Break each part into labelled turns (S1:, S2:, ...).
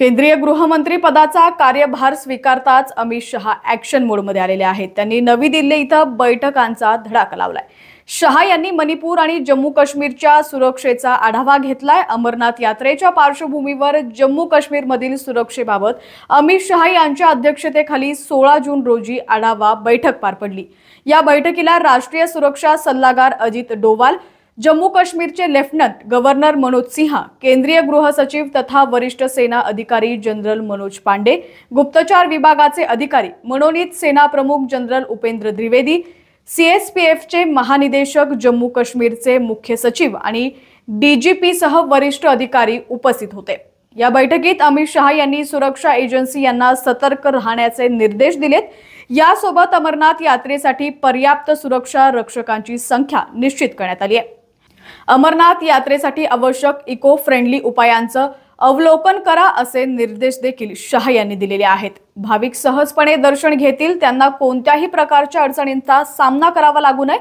S1: केंद्रीय गृहमंत्री पदाचा कार्यभार स्वीकारताच अमित शहा ऍक्शन मोडमध्ये आलेले आहेत त्यांनी नवी दिल्ली इथं बैठकांचा धडाका लावलाय शहा यांनी मणिपूर आणि जम्मू काश्मीरच्या सुरक्षेचा आढावा घेतलाय अमरनाथ यात्रेच्या पार्श्वभूमीवर जम्मू काश्मीरमधील सुरक्षेबाबत अमित शहा यांच्या अध्यक्षतेखाली सोळा जून रोजी आढावा बैठक पार पडली या बैठकीला राष्ट्रीय सुरक्षा सल्लागार अजित डोवाल जम्मू काश्मीरचे लेफ्टनंट गव्हर्नर मनोज सिंहा केंद्रीय गृह सचिव तथा वरिष्ठ सेना अधिकारी जनरल मनोज पांडे गुप्तचर विभागाचे अधिकारी मनोनीत सेना प्रमुख जनरल उपेंद्र द्विवेदी सीएसपीएफचे महानिदेशक जम्मू काश्मीरचे मुख्य सचिव आणि डीजीपी सह वरिष्ठ अधिकारी उपस्थित होते या बैठकीत अमित शहा यांनी सुरक्षा एजन्सी यांना सतर्क राहण्याचे निर्देश दिलेत यासोबत अमरनाथ यात्रेसाठी पर्याप्त सुरक्षा रक्षकांची संख्या निश्चित करण्यात आली आहे अमरनाथ यात्रेसाठी आवश्यक इको फ्रेंडली उपायांचं अवलोकन करा असे निर्देश देखील शाह यांनी दिलेले आहेत भाविक सहजपणे दर्शन घेतील त्यांना कोणत्याही प्रकारच्या अडचणींचा सामना करावा लागू नये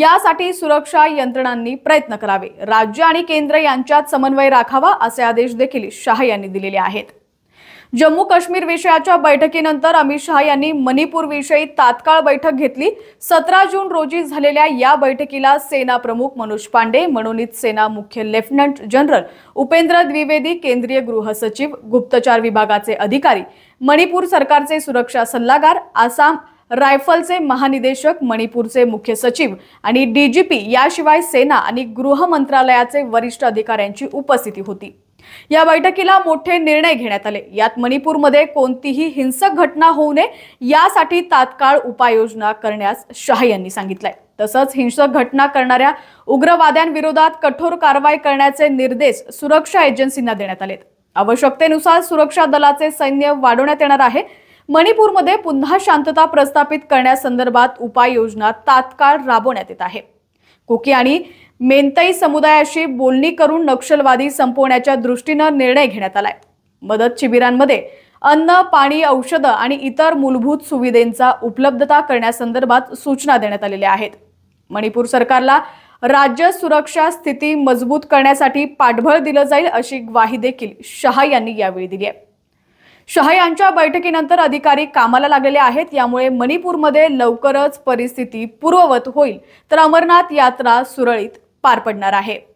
S1: यासाठी सुरक्षा यंत्रणांनी प्रयत्न करावे राज्य आणि केंद्र यांच्यात समन्वय राखावा असे आदेश देखील शाह यांनी दिलेले आहेत जम्मू काश्मीर विषयाच्या बैठकीनंतर अमित शहा यांनी मणिपूरविषयी तात्काळ बैठक घेतली सतरा जून रोजी झालेल्या या बैठकीला सेना प्रमुख मनोज पांडे मनोनीत सेना मुख्य लेफ्टनंट जनरल उपेंद्र द्विवेदी केंद्रीय गृह सचिव गुप्तचर विभागाचे अधिकारी मणिपूर सरकारचे सुरक्षा सल्लागार आसाम रायफलचे महानिदेशक मणिपूरचे मुख्य सचिव आणि डीजीपी याशिवाय सेना आणि गृह मंत्रालयाचे वरिष्ठ अधिकाऱ्यांची उपस्थिती होती या बैठकीला मोठे निर्णय घेण्यात आले यात मणिपूरमध्ये कोणतीही हिंसक घटना होऊ नये यासाठी तात्काळ उपाययोजना करण्यास शाह यांनी सांगितलंय तसंच हिंसक घटना करणाऱ्या उग्रवाद्यांविरोधात कठोर कारवाई करण्याचे निर्देश सुरक्षा एजन्सींना देण्यात आलेत आवश्यकतेनुसार सुरक्षा दलाचे सैन्य वाढवण्यात येणार आहे मणिपूरमध्ये पुन्हा शांतता प्रस्थापित करण्यासंदर्भात उपाययोजना तात्काळ राबवण्यात येत आहे ओके आणि मेनताई समुदायाशी बोलणी करून नक्षलवादी संपवण्याच्या दृष्टीनं निर्णय घेण्यात आलाय मदत शिबिरांमध्ये अन्न पाणी औषधं आणि इतर मूलभूत सुविधांचा उपलब्धता करण्यासंदर्भात सूचना देण्यात आलेल्या आहेत मणिपूर सरकारला राज्य सुरक्षा स्थिती मजबूत करण्यासाठी पाठबळ दिलं जाईल अशी ग्वाही देखील शहा यांनी यावेळी दिली आहे शहा यांच्या बैठकीनंतर अधिकारी कामाला लागलेले आहेत यामुळे मणिपूरमध्ये लवकरच परिस्थिती पूर्ववत होईल तर अमरनाथ यात्रा सुरळीत पार पडणार आहे